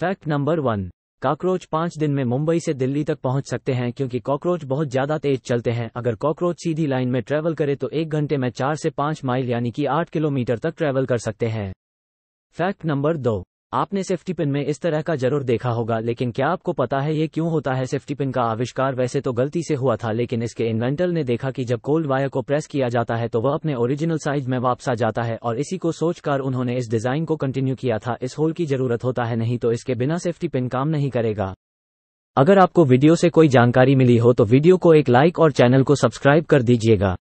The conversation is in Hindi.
फैक्ट नंबर वन कॉकरोच पांच दिन में मुंबई से दिल्ली तक पहुंच सकते हैं क्योंकि कॉकरोच बहुत ज्यादा तेज चलते हैं अगर कॉकरोच सीधी लाइन में ट्रेवल करे तो एक घंटे में चार से पांच माइल यानी कि आठ किलोमीटर तक ट्रैवल कर सकते हैं फैक्ट नंबर दो आपने सेफ्टी पिन में इस तरह का जरूर देखा होगा लेकिन क्या आपको पता है ये क्यों होता है सेफ्टी पिन का आविष्कार वैसे तो गलती से हुआ था लेकिन इसके इन्वेंटर ने देखा कि जब कोल्ड वायर को प्रेस किया जाता है तो वह अपने ओरिजिनल साइज में वापस आ जाता है और इसी को सोचकर उन्होंने इस डिजाइन को कंटिन्यू किया था इस होल की जरूरत होता है नहीं तो इसके बिना सेफ्टी पिन काम नहीं करेगा अगर आपको वीडियो से कोई जानकारी मिली हो तो वीडियो को एक लाइक और चैनल को सब्सक्राइब कर दीजिएगा